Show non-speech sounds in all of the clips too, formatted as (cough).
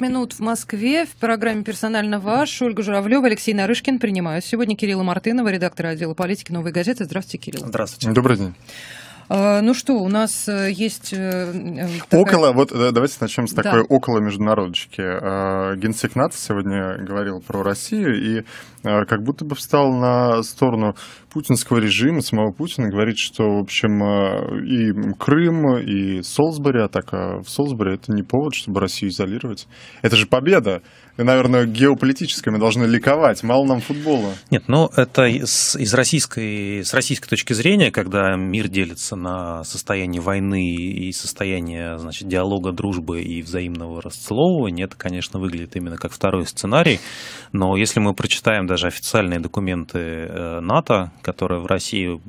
минут в Москве. В программе «Персонально ваш» Ольга Журавлева, Алексей Нарышкин. Принимаю сегодня Кирилла Мартынова, редактора отдела политики «Новой газеты». Здравствуйте, Кирилл. Здравствуйте. Добрый день. А, ну что, у нас э, есть... Э, такая... Около, вот э, давайте начнем с такой да. около международочки. А, генсек НАТО сегодня говорил про Россию и а, как будто бы встал на сторону путинского режима, самого Путина, говорит, что, в общем, э, и Крым, и Солсбери, атака в Солсбери, это не повод, чтобы Россию изолировать. Это же победа, и, наверное, геополитическая, мы должны ликовать, мало нам футбола. Нет, ну, это из, из российской, с российской точки зрения, когда мир делится на состояние войны и состояние, значит, диалога, дружбы и взаимного расцеловывания, это, конечно, выглядит именно как второй сценарий, но если мы прочитаем даже официальные документы э, НАТО, которая в России...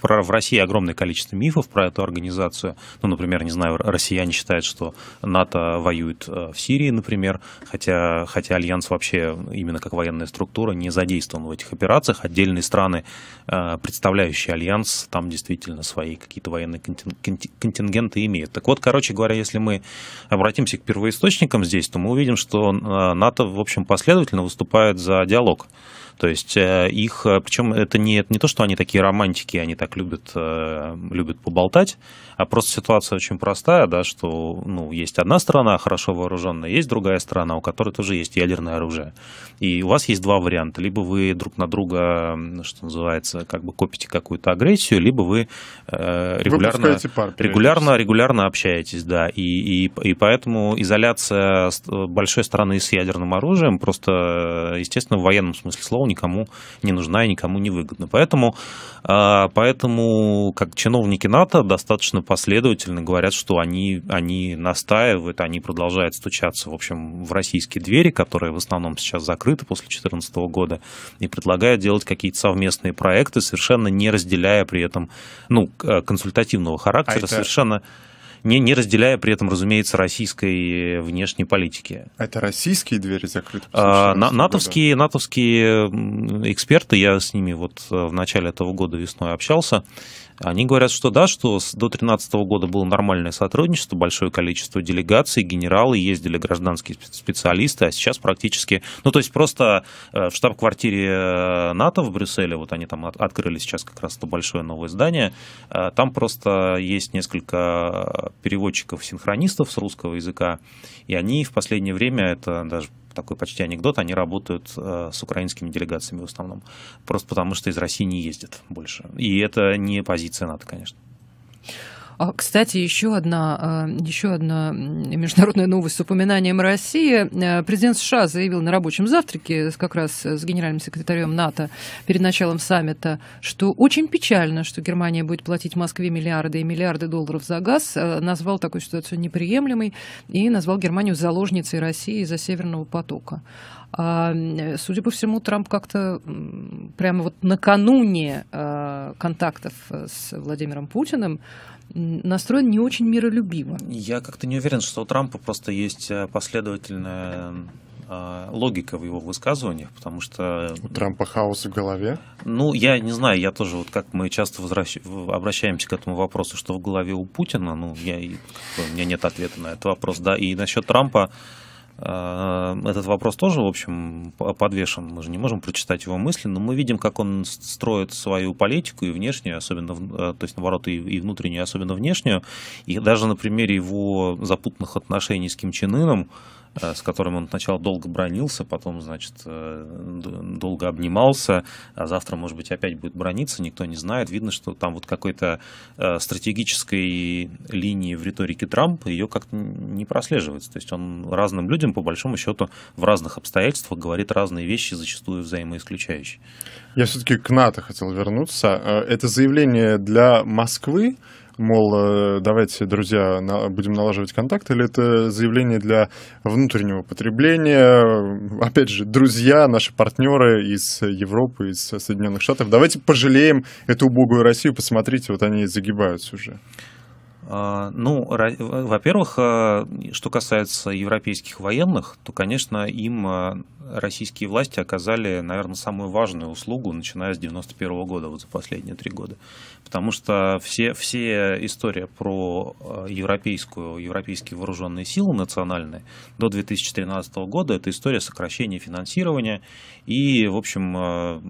Про, в России огромное количество мифов про эту организацию. Ну, например, не знаю, россияне считают, что НАТО воюет э, в Сирии, например, хотя, хотя Альянс вообще именно как военная структура не задействован в этих операциях. Отдельные страны, э, представляющие Альянс, там действительно свои какие-то военные контингенты имеют. Так вот, короче говоря, если мы обратимся к первоисточникам здесь, то мы увидим, что э, НАТО, в общем, последовательно выступает за диалог. То есть э, их, э, причем это не, это не то, что они такие романтики, они так любят, э, любят поболтать, а просто ситуация очень простая, да, что ну, есть одна страна хорошо вооруженная, есть другая страна, у которой тоже есть ядерное оружие. И у вас есть два варианта. Либо вы друг на друга, что называется, как бы копите какую-то агрессию, либо вы регулярно, пар, регулярно, регулярно общаетесь, да. И, и, и поэтому изоляция большой страны с ядерным оружием просто, естественно, в военном смысле слова никому не нужна и никому не выгодна. Поэтому, а, поэтому как чиновники НАТО достаточно последовательно говорят, что они, они настаивают, они продолжают стучаться, в общем, в российские двери, которые в основном сейчас закрыты после 2014 года, и предлагают делать какие-то совместные проекты, совершенно не разделяя при этом ну, консультативного характера, а это... совершенно не, не разделяя при этом, разумеется, российской э, внешней политики. А это российские двери закрыты? А, на, ну, натовские, натовские эксперты, я с ними вот э, в начале этого года весной общался, они говорят, что да, что до 2013 года было нормальное сотрудничество, большое количество делегаций, генералы, ездили гражданские специалисты, а сейчас практически... Ну, то есть просто э, в штаб-квартире э, НАТО в Брюсселе, вот они там открыли сейчас как раз то большое новое здание, э, там просто есть несколько переводчиков-синхронистов с русского языка, и они в последнее время, это даже Типа, такой почти анекдот, они работают э, с украинскими делегациями в основном. Просто потому, что из России не ездят больше. И это не позиция НАТО, конечно. А, кстати, еще одна, а, еще одна международная новость с упоминанием России. Э, президент США заявил на рабочем завтраке как раз э, с генеральным секретарем НАТО перед началом саммита, что очень печально, что Германия будет платить Москве миллиарды и миллиарды долларов за газ. Э, назвал такую ситуацию неприемлемой и назвал Германию заложницей России из-за Северного потока. А, судя по всему, Трамп как-то прямо вот накануне контактов с Владимиром Путиным настроен не очень миролюбиво. Я как-то не уверен, что у Трампа просто есть э, последовательная э, логика в его высказываниях, потому что... У Трампа хаос в голове? Ну, я не знаю, я тоже, вот как мы часто возвращ... обращаемся к этому вопросу, что в голове у Путина, ну, я, у меня нет ответа на этот вопрос, да, и насчет Трампа, а, этот вопрос тоже, в общем, подвешен. Мы же не можем прочитать его мысли, но мы видим, как он строит свою политику и внешнюю, особенно, э, то есть, наоборот, и внутреннюю, особенно внешнюю. И даже на примере его запутанных отношений с Ким Чен Ыном, Э, с которым он сначала долго бронился, потом, значит, э, долго обнимался, а завтра, может быть, опять будет брониться, никто не знает. Видно, что там вот какой-то э, стратегической линии в риторике Трампа ее как-то не прослеживается. То есть он разным людям, по большому счету, в разных обстоятельствах говорит разные вещи, зачастую взаимоисключающие. Я все-таки к НАТО хотел вернуться. Это заявление для Москвы, мол, э, давайте, друзья, будем налаживать контакт, или это заявление для внутреннего потребления, опять же, друзья, наши партнеры из Европы, из Соединенных Штатов, давайте пожалеем эту убогую Россию, посмотрите, вот они загибаются уже. А, ну, во-первых, э, что касается европейских военных, то, конечно, им э, российские власти оказали, наверное, самую важную услугу, начиная с 91 года, вот за последние три года. Потому что все, все история про э, европейскую, европейские вооруженные силы национальные до 2013 года, это история сокращения финансирования и, в общем, э,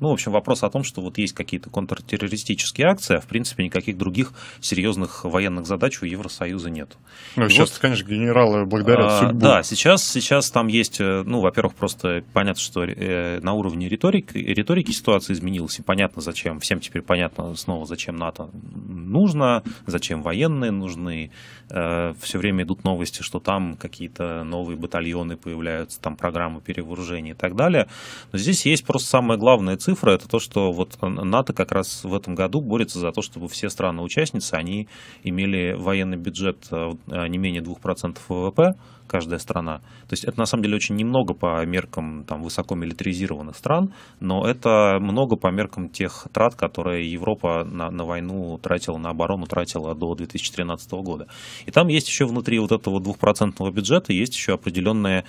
ну, в общем, вопрос о том, что вот есть какие-то контртеррористические акции, а, в принципе, никаких других серьезных военных задач у Евросоюза нет. Ну, сейчас, вот, конечно, генералы благодарят а, судьбу. Да, сейчас, сейчас там есть, э, ну, ну, во-первых, просто понятно, что э, на уровне риторики, риторики ситуация изменилась, и понятно, зачем, всем теперь понятно снова, зачем НАТО нужно, зачем военные нужны. Э, все время идут новости, что там какие-то новые батальоны появляются, там программы перевооружения и так далее. Но здесь есть просто самая главная цифра, это то, что вот НАТО как раз в этом году борется за то, чтобы все страны-участницы, они имели военный бюджет э, не менее 2% ВВП, каждая страна. То есть это на самом деле очень немного много по меркам там, высоко милитаризированных стран, но это много по меркам тех трат, которые Европа на, на войну тратила, на оборону тратила до 2013 года. И там есть еще внутри вот этого двухпроцентного бюджета есть еще определенные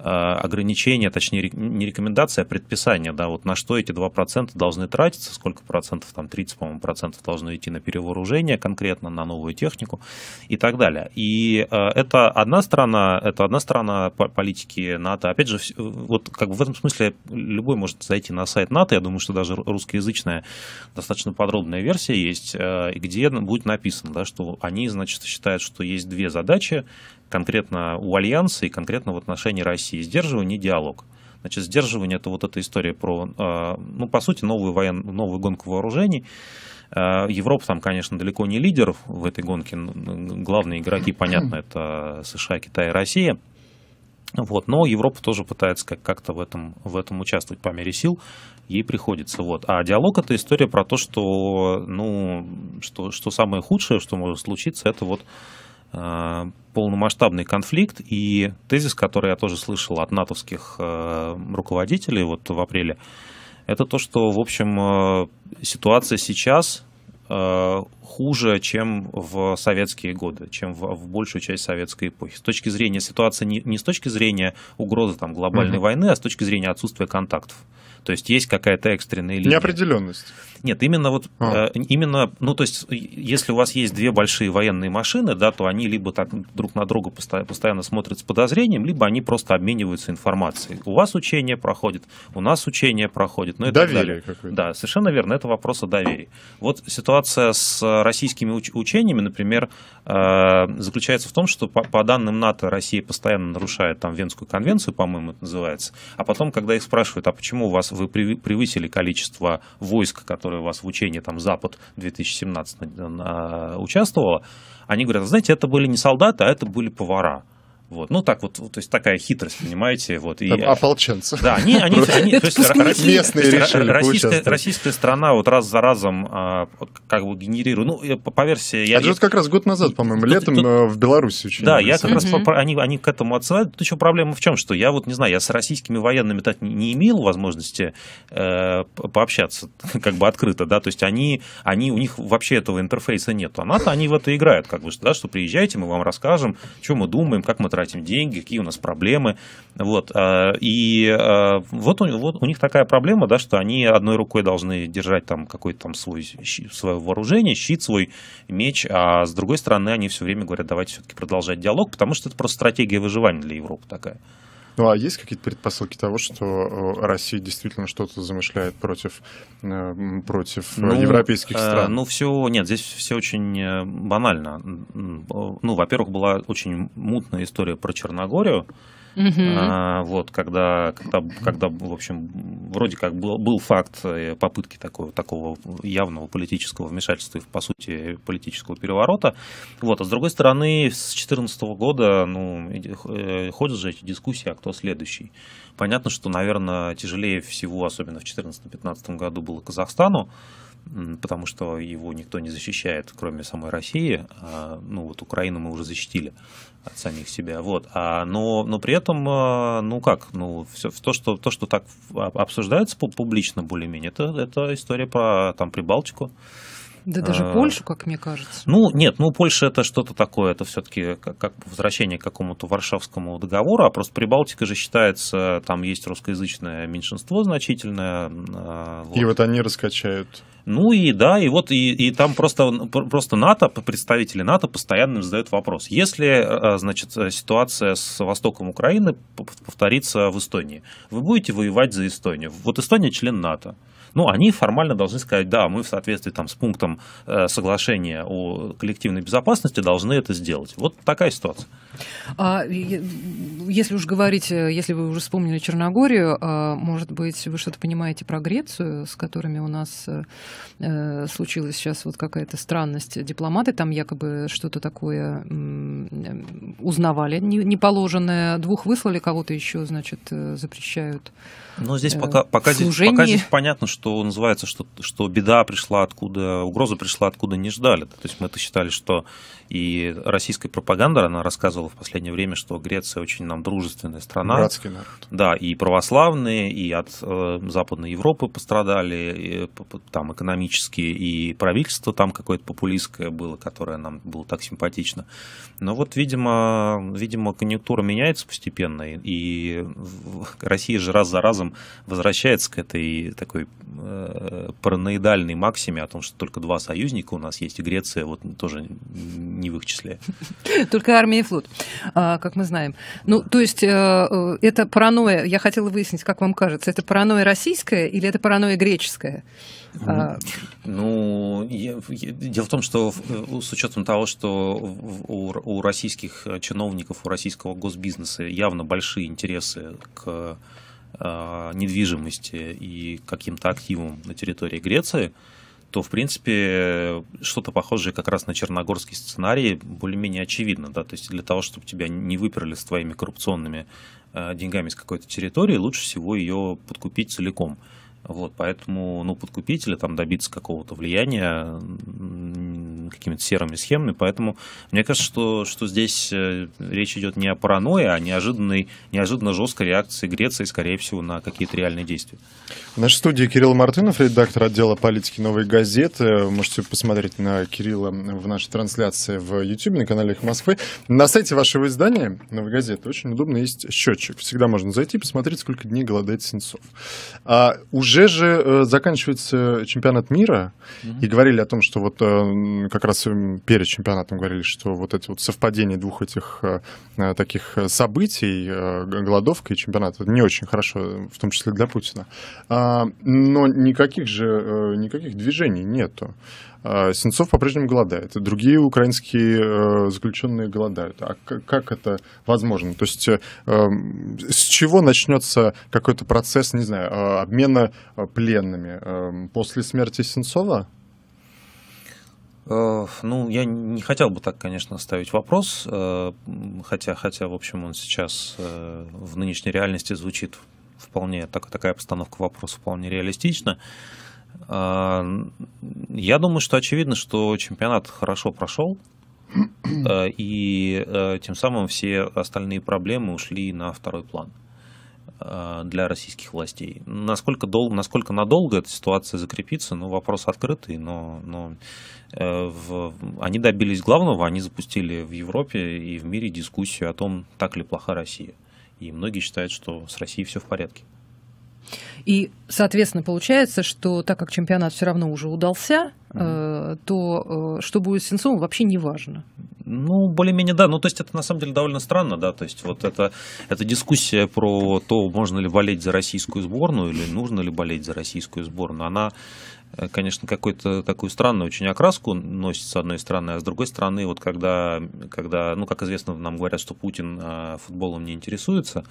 Э, ограничения, точнее не рекомендации, а предписания, да, вот на что эти 2% должны тратиться, сколько процентов, там 30, по-моему, процентов должно идти на перевооружение конкретно, на новую технику и так далее. И э, это одна сторона, это одна сторона политики НАТО. Опять же, вот как бы в этом смысле любой может зайти на сайт НАТО, я думаю, что даже русскоязычная достаточно подробная версия есть, э, где будет написано, да, что они, значит, считают, что есть две задачи, конкретно у Альянса и конкретно в отношении России. Сдерживание и диалог. Значит, сдерживание это вот эта история про, а, ну, по сути, новую, воен... новую гонку вооружений. А, Европа там, конечно, далеко не лидер в этой гонке. Главные игроки, (clears throat) понятно, это США, Китай и Россия. Вот, но Европа тоже пытается как- как-то в этом, в этом участвовать по мере сил, ей приходится. Вот. А диалог это история про то, что, ну, что, что самое худшее, что может случиться, это вот Э, полномасштабный конфликт и тезис, который я тоже слышал от натовских э, руководителей вот в апреле, это то, что, в общем, э, ситуация сейчас хуже, чем в советские годы, чем в, в большую часть советской эпохи. С точки зрения ситуации не, не с точки зрения угрозы там, глобальной mm-hmm. войны, а с точки зрения отсутствия контактов. То есть есть какая-то экстренная линия. Неопределенность. Нет, именно вот а. Э, именно, ну то есть, если у вас есть две большие военные машины, да, то они либо так друг на друга постоянно смотрят с подозрением, либо они просто обмениваются информацией. У вас учение проходит, у нас учение проходит. Ну, и доверие какое-то. Да, совершенно верно, это вопрос о доверии. Вот ситуация с российскими уч- учениями, например, э- заключается в том, что по-, по данным НАТО Россия постоянно нарушает там Венскую конвенцию, по-моему, это называется, а потом, когда их спрашивают, а почему у вас вы превысили количество войск, которые у вас в учении там Запад 2017 э, участвовало, они говорят, знаете, это были не солдаты, а это были повара. Вот. Ну, так вот, то есть такая хитрость, понимаете. Вот. И, Ополченцы. Да, они, они, они то есть, местные решили российская, российская страна вот раз за разом а, как бы генерирует. Ну, по, по версии... Я, а это же как раз год назад, по-моему, летом тут, э, в Беларуси очень. Да, я как раз... Они, они к этому отсылают. Тут еще проблема в чем, что я вот, не знаю, я с российскими военными так не имел возможности э, пообщаться (laughs) как бы открыто, да, то есть они, они, у них вообще этого интерфейса нет. А НАТО, они в это играют, как бы, да, что приезжайте, мы вам расскажем, что мы думаем, как мы тратим деньги, какие у нас проблемы. Вот. А, и а, вот у, вот у них такая проблема, да, что они одной рукой должны держать там какой-то там свой, свое вооружение, щит, свой меч, а с другой стороны они все время говорят, давайте все-таки продолжать диалог, потому что это просто стратегия выживания для Европы такая. Ну а есть какие-то предпосылки того, что э, Россия действительно что-то замышляет против, э, против э, ну, европейских стран? ну все, нет, здесь все очень банально. Ну, во-первых, была очень мутная история про Черногорию. Угу. А, вот, когда, когда, когда, в общем, вроде как был, был факт э, попытки такого, такого явного политического вмешательства и, по сути, политического переворота. Вот, а с другой стороны, с 2014 года, ну, э, ходят же эти дискуссии, а кто следующий. Понятно, что, наверное, тяжелее всего, особенно в 2014-2015 году, было Казахстану, потому что его никто не защищает, кроме самой России. А, ну вот Украину мы уже защитили от самих себя. Вот. А, но, но при этом, а, ну как, ну все, то, что, то, что так а, обсуждается публично более-менее, это, это история про там, Прибалтику. Да даже э, Польшу, как мне кажется. Ну, нет, ну Польша это что-то такое, это все-таки как, возвращение к какому-то Варшавскому договору, а просто Прибалтика же считается, там есть русскоязычное меньшинство значительное. Э, вот. И вот они раскачают. Ну и да, и вот и, и там просто, просто НАТО, представители НАТО постоянно задают вопрос. Если, э, значит, ситуация с востоком Украины повторится в Эстонии, вы будете воевать за Эстонию? Вот Эстония член НАТО ну, они формально должны сказать, да, мы в соответствии там, с пунктом э, соглашения о коллективной безопасности должны это сделать. Вот такая ситуация. А, если уж говорить, э, если вы уже вспомнили Черногорию, а, может быть, вы что-то понимаете про Грецию, с которыми у нас э, случилась сейчас вот какая-то странность. Дипломаты там якобы что-то такое узнавали, неположенное Двух выслали, кого-то еще, значит, запрещают. Но ну, здесь пока, пока, здесь, пока здесь понятно, что что называется, что, что беда пришла откуда, угроза пришла откуда не ждали. То есть мы это считали, что и российская пропаганда, она рассказывала в последнее время, что Греция очень нам дружественная страна. Братский народ. Да, и православные, и от э, Западной Европы пострадали, и, там экономически, и правительство там какое-то популистское было, которое нам было так симпатично. Но вот, видимо, видимо конъюнктура меняется постепенно, и Россия же раз за разом возвращается к этой такой э, параноидальной максиме о том, что только два союзника у нас есть, и Греция вот тоже не в их числе. (laughs) Только армия и флот, а, как мы знаем. Ну, то есть э, э, это паранойя, я хотела выяснить, как вам кажется, это паранойя российская или это паранойя греческая? А, ну, дело в том, что э, с учетом того, что у российских чиновников, у российского госбизнеса явно большие интересы к недвижимости и каким-то активам на территории Греции, то, в принципе, что-то похожее как раз на черногорский сценарий более-менее очевидно. Да? То есть для того, чтобы тебя не выперли с твоими коррупционными э, деньгами с какой-то территории, лучше всего ее подкупить целиком. Вот, поэтому ну, подкупить или там добиться какого-то влияния какими-то серыми схемами, поэтому мне кажется, что, что здесь э, речь идет не о паранойе, а о неожиданной, неожиданно жесткой реакции Греции, скорее всего, на какие-то реальные действия. В нашей студии Кирилл Мартынов, редактор отдела политики «Новой газеты». Можете посмотреть на Кирилла в нашей трансляции в YouTube на канале «Их Москвы». На сайте вашего издания «Новой газеты» очень удобно есть счетчик. Всегда можно зайти и посмотреть, сколько дней голодает Сенцов. А уже же э, заканчивается чемпионат мира, mm-hmm. и говорили о том, что вот э, как раз перед чемпионатом говорили, что вот эти вот совпадения двух этих э, э, таких э, событий, голодовка и чемпионат, не очень хорошо, в том числе для Путина. А, но никаких же, никаких движений нету. А, Сенцов по-прежнему голодает, другие украинские заключенные голодают. А как это возможно? То есть с чего начнется какой-то процесс, не знаю, обмена пленными? После смерти Сенцова? Э, ну, я не хотел бы так, конечно, ставить вопрос, э, хотя, хотя, в общем, он сейчас э, в нынешней реальности звучит вполне, так, такая постановка вопроса вполне реалистична. А, я думаю, что очевидно, что чемпионат хорошо прошел, и тем самым все остальные проблемы ушли на второй план. Э, для российских властей. Насколько, дол, насколько надолго эта ситуация закрепится, ну, вопрос открытый, но, но э, в, они добились главного, они запустили в Европе и в мире дискуссию о том, так ли плоха Россия. И многие считают, что с Россией все в порядке. И, соответственно, получается, что так как чемпионат все равно уже удался, mm-hmm. то э, что будет с Сенцовым, вообще не важно. Ну, более-менее, да. Ну, то есть это на самом деле довольно странно, да. То есть вот это, это дискуссия про то, можно ли болеть за российскую сборную или нужно ли болеть за российскую сборную, она э, конечно, какую-то такую странную очень окраску носит, с одной стороны, а с другой стороны, вот когда, когда ну, как известно, нам говорят, что Путин футболом не интересуется,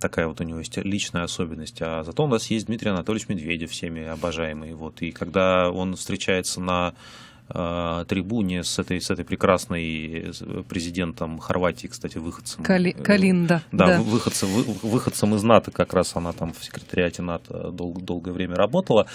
такая вот у него есть личная особенность. А зато у нас есть Дмитрий Анатольевич Медведев, всеми обожаемый. Вот. И когда он встречается на э, трибуне с этой, с этой прекрасной э, президентом Хорватии, кстати, выходцем. Кали, э, Калинда. Да, да. Выходцем, выходцем из НАТО, как раз она там в секретариате НАТО дол, долгое время работала.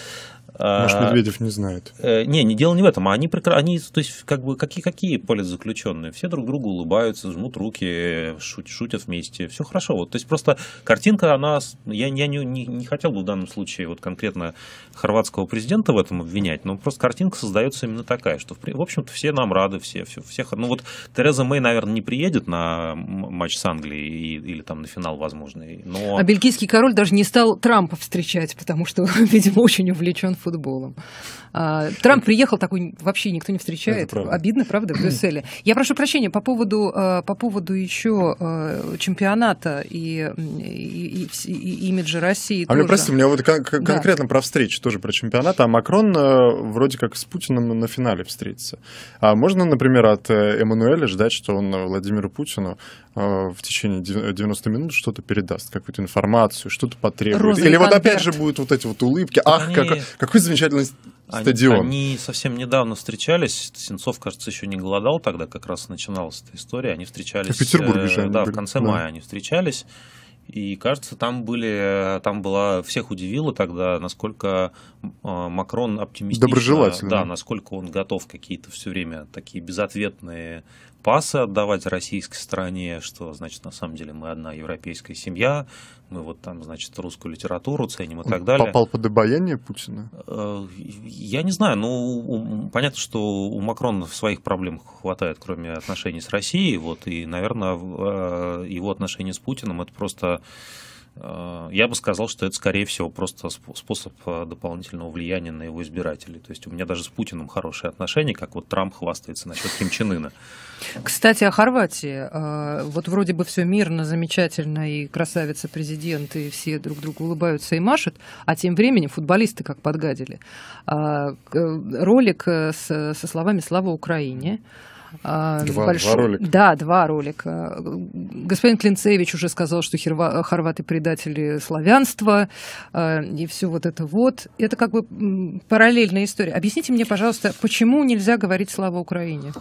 Может, а, Медведев не знает. Э, не, не дело не в этом. А они, они то есть, как бы, какие, какие политзаключенные? Все друг другу улыбаются, жмут руки, шут, шутят вместе. Все хорошо. Вот, то есть, просто картинка, она... Я, я не, не, не хотел бы в данном случае вот конкретно хорватского президента в этом обвинять, но просто картинка создается именно такая, что, в, общем-то, все нам рады, все, все, всех... Ну, вот Тереза Мэй, наверное, не приедет на матч с Англией и, или там на финал, возможно, но... А бельгийский король даже не стал Трампа встречать, потому что, (laughs) видимо, очень увлечен футболом. А, Трамп приехал, такой вообще никто не встречает. Правда. Обидно, правда, в Брюсселе. Я прошу прощения по поводу, а, по поводу еще а, чемпионата и, и, и, и имиджа России. А тоже. мне, прости, у меня вот кон- кон- да. конкретно про встречи, тоже про чемпионат. А Макрон э, вроде как с Путиным на финале встретится. А можно, например, от э, Эммануэля ждать, что он э, Владимиру Путину Э, в течение 90 э, минут что-то передаст, какую-то информацию, что-то потребует. Розовый Или концерт. вот опять же будут вот эти вот улыбки. Ах, они... какой, какой замечательный они, Они совсем недавно встречались. Сенцов, кажется, еще не голодал тогда, как раз начиналась эта история. Они встречались... В Петербурге э, же. Э, да, были. в конце да. мая они встречались. И кажется, там были, там была, всех удивило тогда, насколько а, Макрон оптимистично, Доброжелательно. да, насколько он готов какие-то все время такие безответные пасы отдавать российской стране, что, значит, на самом деле мы одна европейская семья, мы вот там, значит, русскую литературу ценим и он так далее. попал под обаяние Путина? Э, я не знаю, ну, понятно, что у Макрона в своих проблемах хватает, кроме отношений с Россией, вот, и, наверное, э, его отношения с Путиным это просто Э, я бы сказал, что это, скорее всего, просто способ э, дополнительного влияния на его избирателей. То есть у меня даже с Путиным хорошие отношения, как вот Трамп хвастается насчет Ким Чен Ына. Кстати, о Хорватии. Э, вот вроде бы все мирно, замечательно, и красавица президент, и все друг другу улыбаются и машут, а тем временем футболисты как подгадили. Ролик со словами «Слава Украине» А, два, больш... два ролика. Да, два ролика. Господин Клинцевич уже сказал, что херва... хорваты предатели славянства а, и все вот это вот. Это как бы параллельная история. Объясните мне, пожалуйста, почему нельзя говорить «Слава Украине»?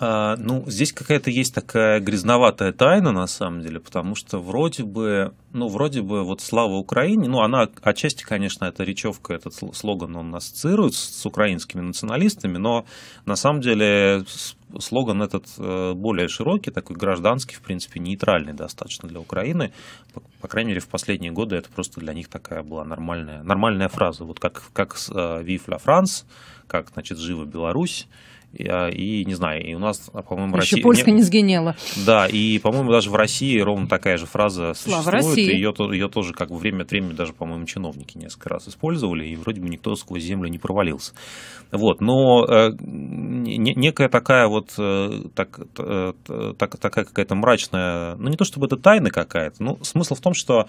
А, ну, здесь какая-то есть такая грязноватая тайна, на самом деле, потому что вроде бы, ну, вроде бы вот слава Украине, ну, она отчасти, конечно, эта речевка, этот слоган, он ассоциирует с украинскими националистами, но на самом деле слоган этот э, более широкий, такой гражданский, в принципе, нейтральный достаточно для Украины. По, по крайней мере, в последние годы это просто для них такая была нормальная, нормальная фраза. Вот как, как э, «Vive la France», как, значит, «Жива Беларусь», и не знаю, и у нас, по-моему, Россия... Польска не, не сгинела. Да, и, по-моему, даже в России ровно такая же фраза существует, России. и ее, ее тоже как бы время от времени даже, по-моему, чиновники несколько раз использовали, и вроде бы никто сквозь землю не провалился. Вот, но э, некая такая вот, э, так, э, так, такая какая-то мрачная, ну не то чтобы это тайна какая-то, но смысл в том, что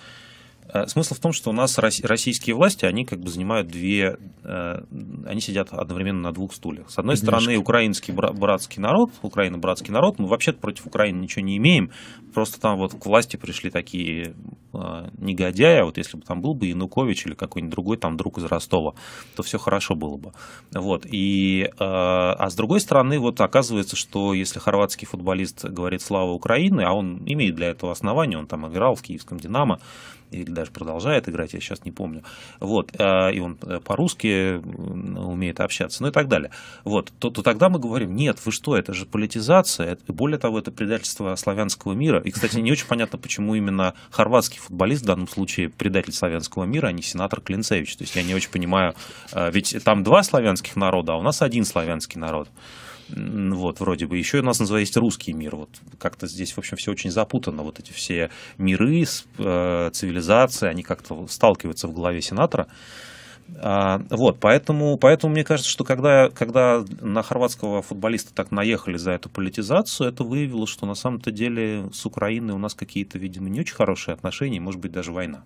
Э, смысл в том, что у нас российские власти, они как бы занимают две, э, они сидят одновременно на двух стульях. С одной стороны, украинский братский народ, Украина братский народ, мы вообще против Украины ничего не имеем, просто там вот к власти пришли такие э, негодяи, а вот если бы там был бы Янукович или какой-нибудь другой там друг из Ростова, то все хорошо было бы. Вот, и, а с другой стороны, вот оказывается, что если хорватский футболист говорит «Слава Украины», а он имеет для этого основания, он там играл в киевском «Динамо», или даже продолжает играть, я сейчас не помню. Вот, э, и он э, по-русски э, умеет общаться, ну и так далее. Вот, то, то тогда мы говорим, нет, вы что, это же политизация, это, более того, это предательство славянского мира. И, кстати, не очень понятно, почему именно хорватский футболист в данном случае предатель славянского мира, а не сенатор Клинцевич. То есть я не очень понимаю, ведь там два славянских народа, а у нас один славянский народ. Вот, вроде бы. Еще у нас называется русский мир. Вот как-то здесь, в общем, все очень запутано. Вот эти все миры, э, цивилизации, они как-то сталкиваются в голове сенатора. А, вот, поэтому, поэтому мне кажется, что когда, когда на хорватского футболиста так наехали за эту политизацию, это выявило, что на самом-то деле с Украиной у нас какие-то, видимо, не очень хорошие отношения, может быть, даже война.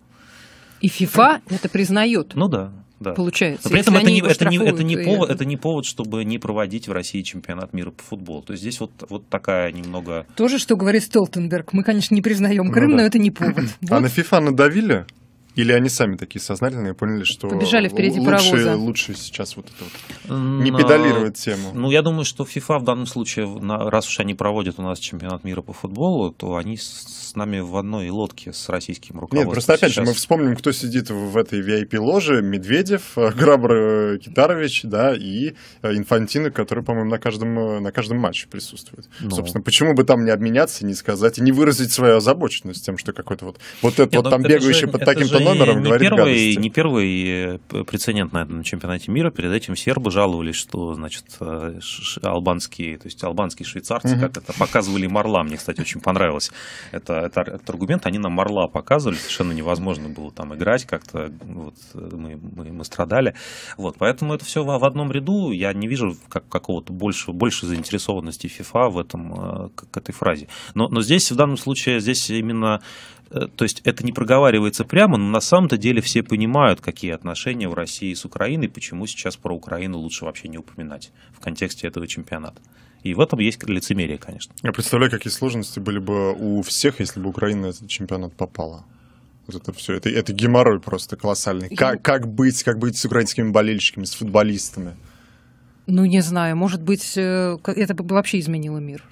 И ФИФА это признает. Ну да да. Получается. при этом это не, это, не, это, не повод, это не повод, чтобы не проводить в России чемпионат мира по футболу. То есть здесь вот, вот такая немного... Тоже, что говорит Столтенберг. Мы, конечно, не признаем Крым, ну, да. но это не повод. Вот. А на ФИФА надавили? Или они сами такие сознательные поняли, что Побежали впереди лучше, паровоза. лучше сейчас вот это вот не а, педалировать тему? Ну, я думаю, что FIFA в данном случае, раз уж они проводят у нас чемпионат мира по футболу, то они с нами в одной лодке с российским руководством. Нет, просто опять сейчас. же мы вспомним, кто сидит в этой VIP-ложе. Медведев, (laughs) Грабр э, Китарович, да, и э, Инфантино, который, по-моему, на каждом, э, на каждом матче присутствует. Ну. Собственно, почему бы там не обменяться, не сказать и не выразить свою озабоченность тем, что какой-то вот, вот этот Я вот ну там это бегающий же, под таким-то номером не говорит первый, гадости. Не первый э, прецедент на этом чемпионате мира. Перед этим сербы жаловались, что, значит, э, албанские, то есть албанские швейцарцы, угу. как это показывали Марла. Мне, кстати, очень понравилось это, это, этот аргумент. Они нам Марла показывали, совершенно невозможно было там играть как-то. Вот, э, мы, мы, мы страдали. Вот, поэтому это все в одном ряду. Я не вижу как, какого-то больше, больше заинтересованности FIFA в этом, к, к этой фразе. Но, но здесь, в данном случае, здесь именно Э, то есть это не проговаривается прямо, но на самом-то деле все понимают, какие отношения в России с Украиной, почему сейчас про Украину лучше вообще не упоминать в контексте этого чемпионата. И в этом есть лицемерие, конечно. Я представляю, какие сложности были бы у всех, если бы Украина на этот чемпионат попала. Вот это все, это, это геморрой просто колоссальный. Как, как быть, как быть с украинскими болельщиками, с футболистами? Ну, не знаю, может быть, э, это бы вообще изменило мир.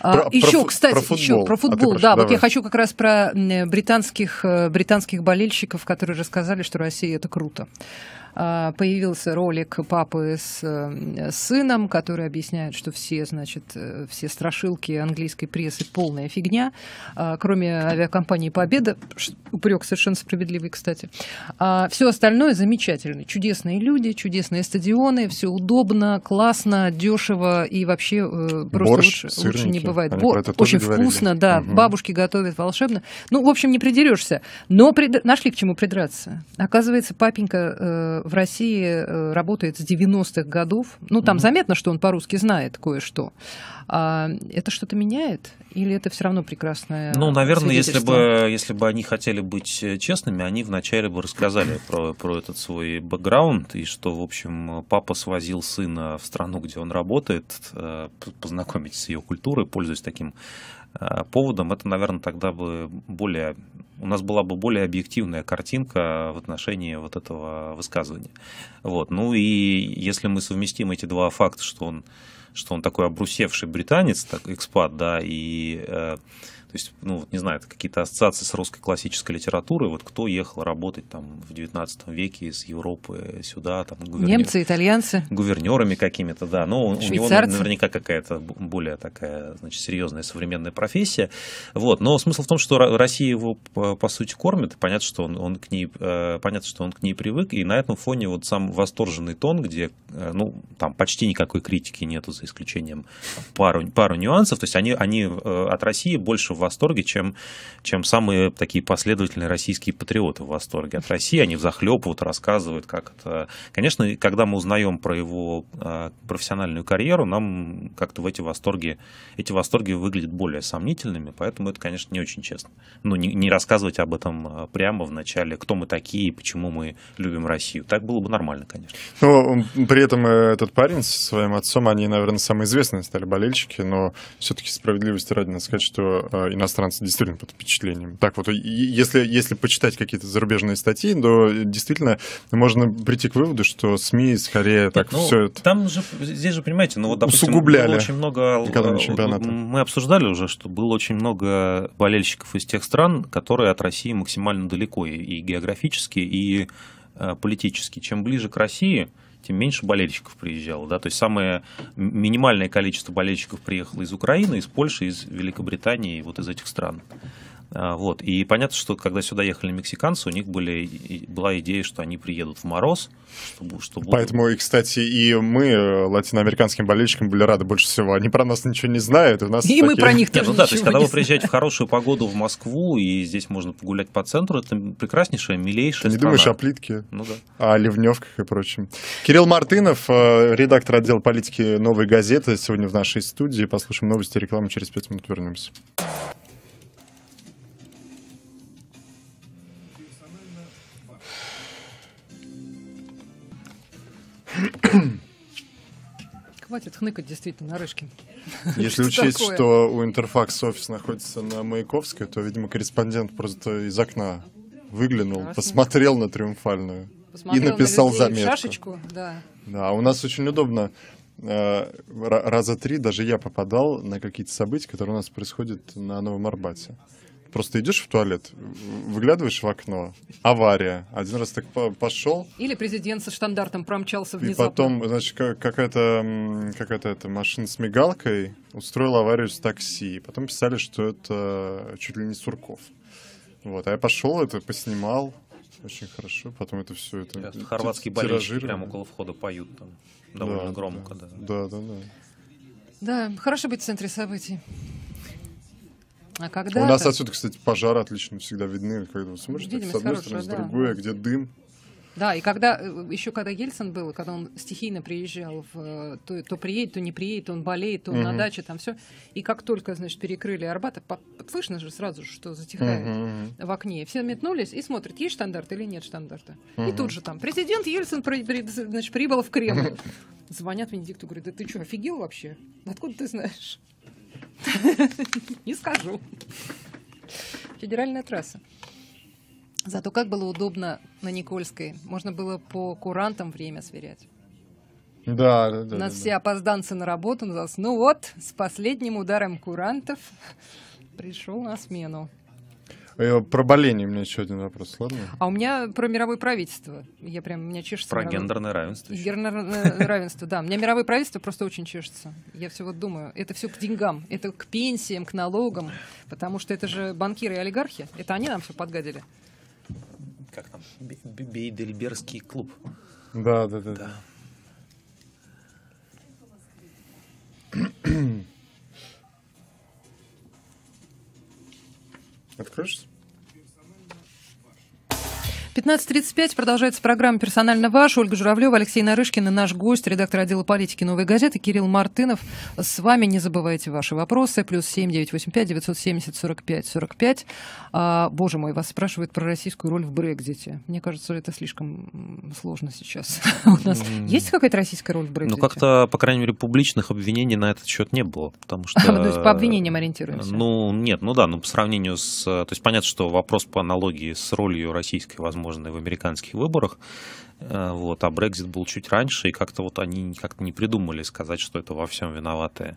А, про, еще, про, кстати, про футбол. еще про а, футбол. А да, давай. вот я хочу как раз про британских, э, британских болельщиков, которые рассказали, что Россия это круто. А, появился ролик папы с, э, сыном, который объясняет, что все, значит, э, все страшилки английской прессы полная фигня, а, кроме авиакомпании «Победа», упрек совершенно справедливый, кстати. А, все остальное замечательно. Чудесные люди, чудесные стадионы, все удобно, классно, дешево и вообще э, просто Борщ, лучше, сырники. лучше не бывает. Они Бор, очень вкусно, да, угу. бабушки готовят волшебно. Ну, в общем, не придерешься. Но прид... нашли к чему придраться. Оказывается, папенька в России э, работает с 90-х годов. Ну, там mm заметно, что он по-русски знает кое-что. А это что-то меняет? Или это все равно прекрасное Ну, наверное, если бы, если бы они хотели быть э, честными, они вначале бы рассказали про, про этот свой бэкграунд, и что, в общем, папа свозил сына в страну, где он работает, э, познакомить с ее культурой, пользуясь таким Э, поводом, это, наверное, тогда бы более, у нас была бы более объективная картинка в отношении вот этого высказывания. Вот. Ну и если мы совместим эти два факта, что он, что он такой обрусевший британец, так, экспат, да, и э, то есть, ну, не знаю, это какие-то ассоциации с русской классической литературой. Вот кто ехал работать там в 19 веке из Европы сюда, там, гувернер... Немцы, итальянцы. Гувернерами какими-то, да. Но у него наверняка какая-то более такая, значит, серьезная современная профессия. Вот. Но смысл в том, что Россия его, по сути, кормит. Понятно, что он, он к ней, э, понятно, что он к ней привык. И на этом фоне вот сам восторженный тон, где, э, ну, там почти никакой критики нету, за исключением пару, пару нюансов. То есть они, они э, от России больше в восторге, чем, чем самые такие последовательные российские патриоты в восторге от России. Они захлепывают, рассказывают, как это... Конечно, когда мы узнаем про его а, профессиональную карьеру, нам как-то в эти восторги, эти восторги выглядят более сомнительными, поэтому это, конечно, не очень честно. Ну, не, не рассказывать об этом а, прямо в начале, кто мы такие, и почему мы любим Россию. Так было бы нормально, конечно. Ну, при этом э, этот парень со своим отцом, они, наверное, самые известные стали болельщики, но все-таки справедливости ради надо сказать, что а, иностранцы действительно под впечатлением. Так вот, если, если почитать какие-то зарубежные статьи, то э, действительно можно прийти к выводу, что СМИ скорее так ну, все это... Там же, здесь же, понимаете, ну вот, допустим, усугубляли было очень много... Э, чемпионата. Мы обсуждали уже, что было очень много болельщиков из тех стран, которые от России максимально далеко и географически, и э, политически. Чем ближе к России, тем меньше болельщиков приезжало. Да? То есть самое минимальное количество болельщиков приехало из Украины, из Польши, из Великобритании и вот из этих стран. А, вот. И понятно, что когда сюда ехали мексиканцы, у них были, была идея, что они приедут в мороз. Чтобы, чтобы... Поэтому, и, кстати, и мы, э, латиноамериканским болельщикам, были рады больше всего. Они про нас ничего не знают. у нас и такие... мы про них тоже Нет, ну, да, то есть, когда вы приезжаете знаю. в хорошую погоду в Москву, и здесь можно погулять по центру, это прекраснейшая, милейшая Ты страна. не думаешь о плитке, ну, да. А о ливневках и прочем. Кирилл Мартынов, э, редактор отдела политики «Новой газеты», сегодня в нашей студии. Послушаем новости, и рекламу, через пять минут вернемся. Хватит хныкать, действительно, Нарышкин. Если учесть, такое? что у Интерфакс офис находится на Маяковской, то, видимо, корреспондент просто из окна выглянул, Красный. посмотрел на Триумфальную посмотрел и написал на заметку. Шашечку, да. Да, у нас очень удобно. Э, раза три даже я попадал на какие-то события, которые у нас происходят на Новом Арбате просто идешь в туалет, выглядываешь в окно, авария. Один раз так пошел. Или президент со штандартом промчался внезапно. И потом, значит, какая-то какая эта машина с мигалкой устроила аварию с такси. Потом писали, что это э, чуть ли не Сурков. Вот, а я пошел, это поснимал, очень хорошо. Потом это все это Сейчас хорватские болельщики прямо около входа поют там довольно да, громко, да. Да, да, да. Да, хорошо быть в центре событий. А когда У нас это... отсюда, кстати, пожары отлично всегда видны, когда вы смотрите, с одной стороны, да. с другой, а где дым. Да, и когда э, еще когда Ельцин был, когда он стихийно приезжал, в, э, то, то приедет, то не приедет, он болеет, то он угу. на даче, там все. И как только, значит, перекрыли Арбат, слышно же сразу, что затихает угу. в окне. Все метнулись и смотрят, есть стандарт или нет штандарта. Угу. И тут же там президент Ельцин при, при, значит, прибыл в Кремль. Звонят Венедикту, говорят, да ты что, офигел вообще? Откуда ты знаешь? Не скажу. Федеральная трасса. Зато как было удобно на Никольской. Можно было по курантам время сверять. Да, да, да. У нас да, все да. опозданцы на работу. Ну вот, с последним ударом курантов пришел на смену. Э, про болезни у меня еще один вопрос, ладно? А у меня про мировое правительство. Я прям, меня чешется. Про мировое... гендерное равенство. Гендерное э, (laughs) равенство, да. У меня мировое правительство просто очень чешется. Я все вот думаю, это все к деньгам, это к пенсиям, к налогам, потому что это же банкиры и олигархи. Это они нам все подгадили. Как там? Бейдельбергский клуб. Да, да, да. да. (clears throat) Of course. 15.35. Продолжается программа «Персонально ваш». Ольга Журавлева, Алексей Нарышкин и наш гость, редактор отдела политики «Новой газеты» Кирилл Мартынов. С вами не забывайте ваши вопросы. Плюс 7985 970 45 45. А, боже мой, вас спрашивают про российскую роль в Брекзите. Мне кажется, это слишком сложно сейчас. (laughs) У нас есть какая-то российская роль в ну, Брекзите? Ну, как-то, по крайней мере, публичных обвинений на этот счет не было. Потому что... (laughs) Ну, то есть по обвинениям ориентируемся? Ну, нет, ну да, ну по сравнению с... То есть понятно, что вопрос по аналогии с ролью российской, возможно, возможно, в американских выборах. Э, вот, а Брекзит был чуть раньше, и как-то вот они как-то не придумали сказать, что это во всем виноваты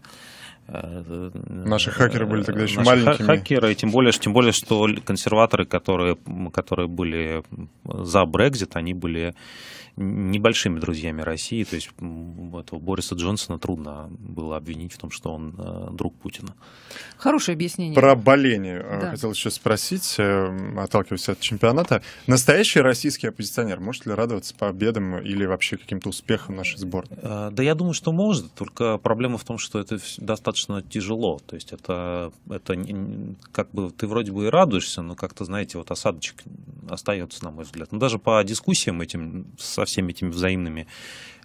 Наши хакеры были тогда еще наши маленькими. Хакеры, тем более, тем более, что консерваторы, которые, которые были за Брекзит, они были небольшими друзьями России. То есть этого Бориса Джонсона трудно было обвинить в том, что он э, друг Путина. Хорошее объяснение. Про боление э, да. хотел еще спросить, э, отталкиваясь от чемпионата. Настоящий российский оппозиционер может ли радоваться победам или вообще каким-то успехам нашей сборной? Да я думаю, что может, только проблема в том, что это достаточно достаточно тяжело. То есть это, это как бы ты вроде бы и радуешься, но как-то, знаете, вот осадочек остается, на мой взгляд. Но даже по дискуссиям этим, со всеми этими взаимными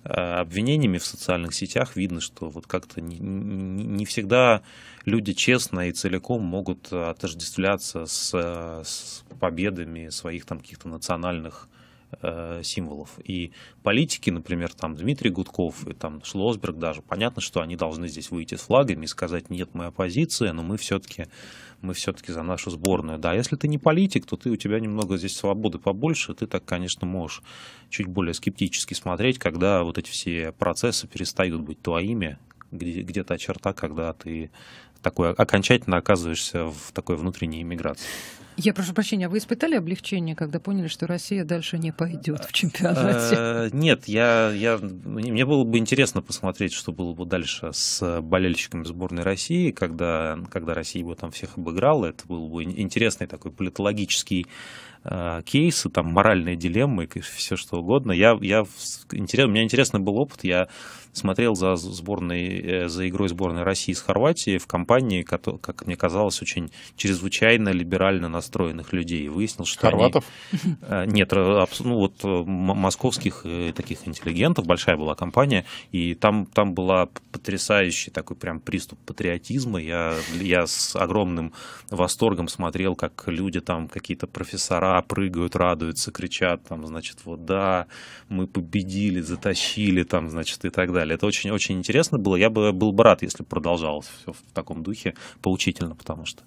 э, обвинениями в социальных сетях видно, что вот как-то не, не, не всегда люди честно и целиком могут отождествляться с, э, с победами своих там каких-то национальных Э, символов. И политики, например, там Дмитрий Гудков и там Шлосберг даже, понятно, что они должны здесь выйти с флагами и сказать, нет, мы оппозиция, но мы все-таки мы все-таки за нашу сборную. Да, если ты не политик, то ты, у тебя немного здесь свободы побольше, ты так, конечно, можешь чуть более скептически смотреть, когда вот эти все процессы перестают быть твоими, где, где та черта, когда ты такой окончательно оказываешься в такой внутренней иммиграции. Я прошу прощения, а вы испытали облегчение, когда поняли, что Россия дальше не пойдет в чемпионате? Э, нет, я, я, мне было бы интересно посмотреть, что было бы дальше с болельщиками сборной России, когда, когда Россия бы там всех обыграла. Это был бы интересный такой политологический э, кейсы, там моральные дилеммы, все что угодно. Я, я, интерес, у меня интересный был опыт, я смотрел за сборной, э, за игрой сборной России с Хорватией в компании, как мне казалось, очень чрезвычайно либерально настроенных людей. выяснил, что Хорватов? Они... (laughs) Э, нет, э, ну вот московских таких интеллигентов, большая была компания, и там, там была потрясающий такой прям приступ патриотизма. Я, я с огромным восторгом смотрел, как люди там, какие-то профессора прыгают, радуются, кричат, там, значит, вот да, мы победили, затащили, там, значит, и так далее далее. Это очень-очень интересно было. Я бы был бы рад, если продолжалось все в таком духе, поучительно, потому что...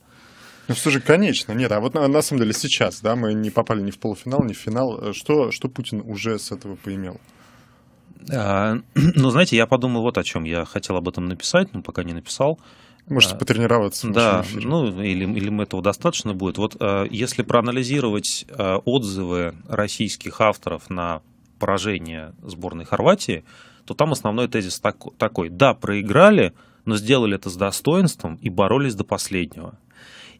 Ну, слушай, конечно, нет, а вот на, на самом деле сейчас, да, мы не попали ни в полуфинал, ни в финал. Э, что, что Путин уже с этого поимел? А, (clears throat) ну, знаете, я подумал вот о чем. Я хотел об этом написать, но пока не написал. Можете а, потренироваться. Да, ну, или, или мы этого достаточно будет. Вот а, если проанализировать а, отзывы российских авторов на поражение сборной Хорватии, то там основной тезис такой. Да, проиграли, но сделали это с достоинством и боролись до последнего.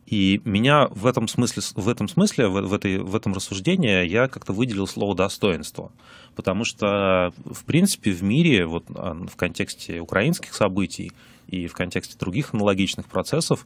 И меня в этом смысле, в этом, смысле, в, в этой, в этом рассуждении я как-то выделил слово «достоинство». Потому что, в принципе, в мире, вот, а, в контексте украинских событий и в контексте других аналогичных процессов,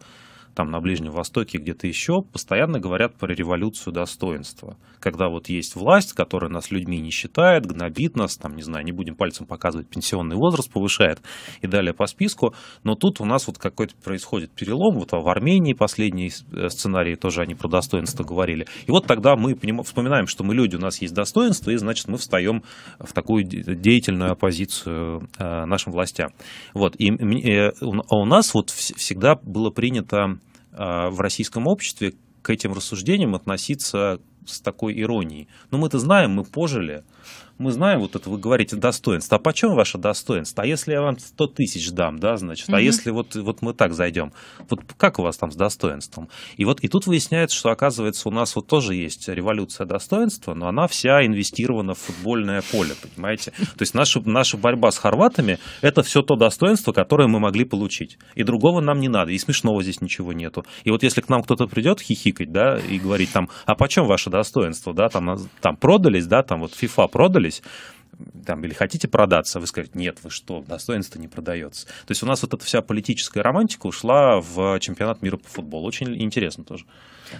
там на Ближнем Востоке, где-то еще, постоянно говорят про революцию достоинства. Когда вот есть власть, которая нас людьми не считает, гнобит нас, там, не знаю, не будем пальцем показывать, пенсионный возраст повышает и далее по списку. Но тут у нас вот какой-то происходит перелом. Вот в Армении последние э, сценарии тоже они про достоинство говорили. И вот тогда мы вспоминаем, что мы люди, у нас есть достоинство, и значит мы встаем в такую деятельную оппозицию э, нашим властям. Вот. И, и э, а у нас вот всегда было принято Э, в российском обществе к этим рассуждениям относиться с такой иронией. Но ну, мы-то знаем, мы пожили, мы знаем, вот это вы говорите достоинство. А почем ваше достоинство? А если я вам 100 тысяч дам, да, значит, угу. а если вот, вот мы так зайдем, вот как у вас там с достоинством? И вот и тут выясняется, что оказывается у нас вот тоже есть революция достоинства, но она вся инвестирована в футбольное поле, понимаете? (laughs) То есть наша, наша борьба с хорватами – это все то достоинство, которое мы могли получить. И другого нам не надо, и смешного здесь ничего нету. И вот если к нам кто-то придет хихикать, да, и говорить там, а почем ваше достоинство, да, там, там продались, да, там вот FIFA продались, там, или хотите продаться, вы скажете, нет, вы что, достоинство не продается. То есть у нас вот эта вся политическая романтика ушла в чемпионат мира по футболу. Очень интересно тоже.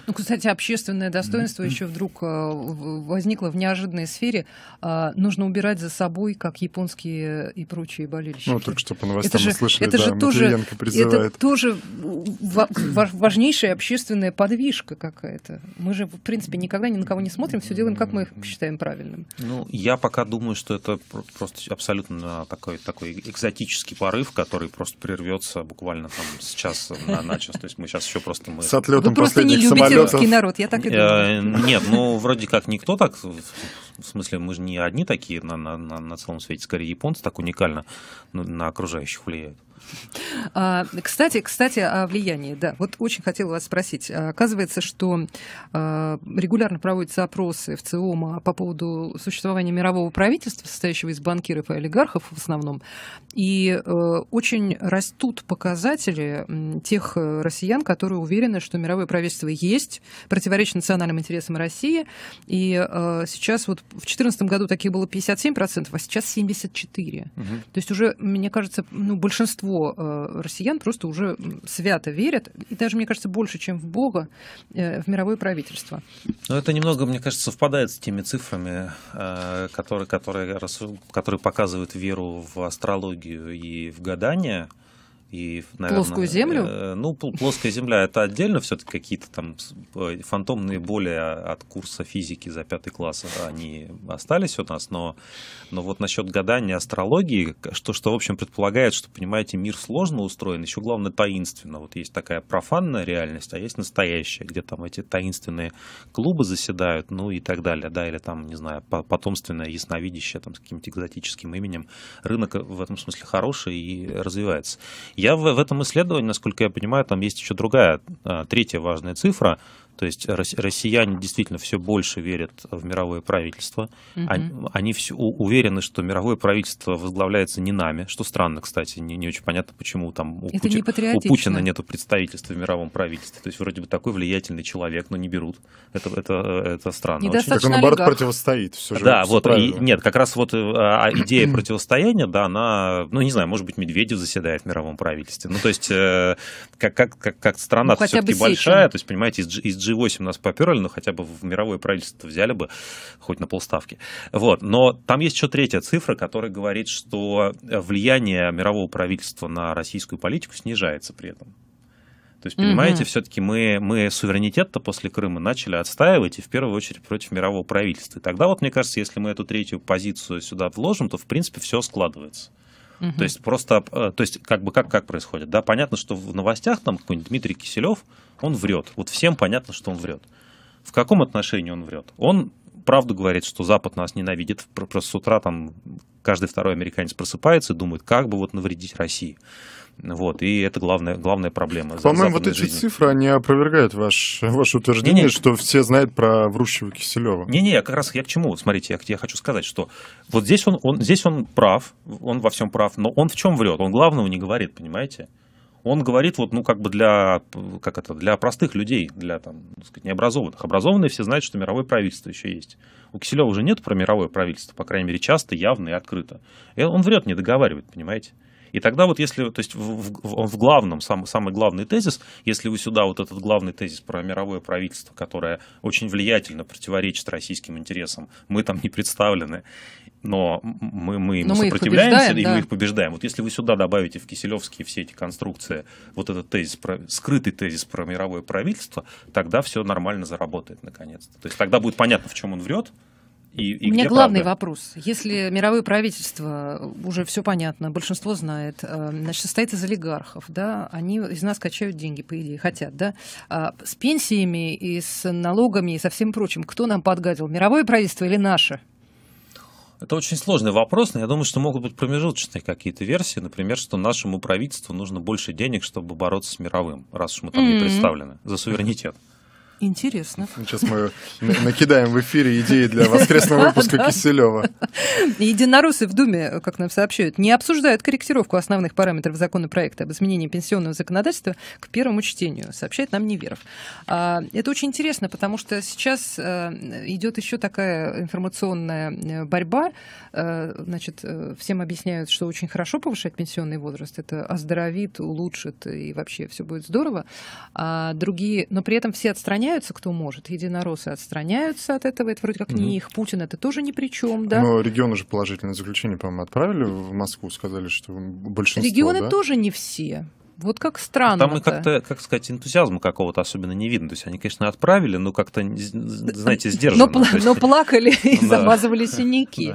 Ну, кстати, общественное достоинство mm-hmm. еще вдруг э, возникло в неожиданной сфере. А, нужно убирать за собой, как японские и прочие болельщики. Ну, только что по новостям это же, услышали, это да, же тоже, призывает. Это тоже важнейшая общественная подвижка какая-то. Мы же, в принципе, никогда ни на кого не смотрим, все делаем, как мы считаем правильным. Ну, я пока думаю, что что это просто абсолютно такой, такой экзотический порыв, который просто прервется буквально там с на, на То есть мы сейчас еще просто... Мы... С отлетом Вы просто не любите самолетов. русский народ, я так и думаю. Э, нет, ну вроде как никто так... В смысле, мы же не одни такие на, на, на, на целом свете, скорее японцы так уникально на, ну, на окружающих влияют. (laughs) А, кстати, кстати, о влиянии, да. Вот очень хотела вас спросить. А, оказывается, что а, регулярно проводятся опросы в ЦИОМа по поводу существования мирового правительства, состоящего из банкиров и олигархов в основном. И э, очень растут показатели тех э, россиян, которые уверены, что мировое правительство есть, противоречит национальным интересам России. И э, сейчас вот в 2014 году таких было 57%, а сейчас 74%. Угу. То есть уже, мне кажется, ну, большинство большинство э, россиян просто уже свято верят, и даже, мне кажется, больше, чем в Бога, э, в мировое правительство. Но это немного, мне кажется, совпадает с теми цифрами, э, которые, которые, которые показывают веру в астрологию и в гадания и, наверное, плоскую землю? Э, ну, плоская земля это отдельно все-таки какие-то там э, фантомные боли от курса физики за пятый класс, э, они остались у нас, но, но вот насчет гадания астрологии, что, что, в общем, предполагает, что, понимаете, мир сложно устроен, еще главное таинственно. Вот есть такая профанная реальность, а есть настоящая, где там эти таинственные клубы заседают, ну и так далее, да, или там, не знаю, потомственное ясновидящее там с каким-то экзотическим именем. Рынок в этом смысле хороший и развивается. Я в, в этом исследовании, насколько я понимаю, там есть еще другая, а, третья важная цифра – то есть россияне действительно все больше верят в мировое правительство. Угу. Они, все уверены, что мировое правительство возглавляется не нами, что странно, кстати, не, не очень понятно, почему там у, Это Путин, у Путина нет представительства в мировом правительстве. То есть вроде бы такой влиятельный человек, но не берут. Это, это, это странно. Недостаточно так он, наоборот, олигарх. противостоит все же. Да, все вот, и, нет, как раз вот э, а, идея противостояния, да, она, ну, не знаю, может быть, Медведев заседает в мировом правительстве. Ну, то есть, э, как, как, как, как страна ну, все-таки большая, то есть, понимаете, из, из G8 нас поперли, но ну, хотя бы в мировое правительство взяли бы хоть на полставки. Вот. Но там есть еще третья цифра, которая говорит, что влияние мирового правительства на российскую политику снижается при этом. То есть, понимаете, угу. все-таки мы, мы суверенитет-то после Крыма начали отстаивать, и в первую очередь против мирового правительства. И тогда, вот мне кажется, если мы эту третью позицию сюда вложим, то, в принципе, все складывается. Угу. То есть просто, э, то есть как бы как, как происходит, да, понятно, что в новостях там какой-нибудь Дмитрий Киселев, он врет. Вот всем понятно, что он врет. В каком отношении он врет? Он правду говорит, что Запад нас ненавидит. Просто с утра там каждый второй американец просыпается и думает, как бы вот навредить России. Вот, и это главная, главная проблема. По-моему, вот эти жизни. цифры, они опровергают ваш, ваше утверждение, не, не. что все знают про врущего Киселева. Не-не, я как раз я к чему, смотрите, я, я хочу сказать, что вот здесь он, он, здесь он прав, он во всем прав, но он в чем врет? Он главного не говорит, понимаете? он говорит вот, ну, как бы для, как это, для простых людей, для, там, так сказать, необразованных. Образованные все знают, что мировое правительство еще есть. У Киселева уже нет про мировое правительство, по крайней мере, часто, явно и открыто. И он врет, не договаривает, понимаете? И тогда вот если, то есть в, в, в главном, сам, самый главный тезис, если вы сюда вот этот главный тезис про мировое правительство, которое очень влиятельно противоречит российским интересам, мы там не представлены, но мы, мы им но сопротивляемся, мы и да. мы их побеждаем. Вот если вы сюда добавите в Киселевские все эти конструкции вот этот тезис, про, скрытый тезис про мировое правительство, тогда все нормально заработает наконец-то. То есть тогда будет понятно, в чем он врет, и, и У меня главный правда? вопрос. Если мировое правительство уже все понятно, большинство знает, э, значит, состоит из олигархов, да, они из нас качают деньги, по идее, хотят, да, а с пенсиями и с налогами и со всем прочим, кто нам подгадил, мировое правительство или наше? Это очень сложный вопрос, но я думаю, что могут быть промежуточные какие-то версии. Например, что нашему правительству нужно больше денег, чтобы бороться с мировым, раз уж мы там mm-hmm. не представлены, за суверенитет. Интересно. Сейчас мы накидаем в эфире идеи для воскресного выпуска Киселева. единоросы в Думе, как нам сообщают, не обсуждают корректировку основных параметров законопроекта об изменении пенсионного законодательства к первому чтению, сообщает нам Неверов. А, это очень интересно, потому что сейчас э, идет еще такая информационная э, борьба. Э, значит, всем объясняют, что очень хорошо повышать пенсионный возраст, это оздоровит, улучшит и вообще все будет здорово. А другие, но при этом все отстраняют отстраняются, кто может. Единороссы отстраняются от этого, это вроде как не их. Путин это тоже ни при чем, да. Но регионы же положительное заключение, по-моему, отправили в Москву, сказали, что большинство, Регионы да? тоже не все. Вот как странно. Там и как-то, как сказать, энтузиазма какого-то особенно не видно. То есть они, конечно, отправили, но как-то, знаете, сдержанно. Но, есть... но плакали (laughs) и замазывали синяки.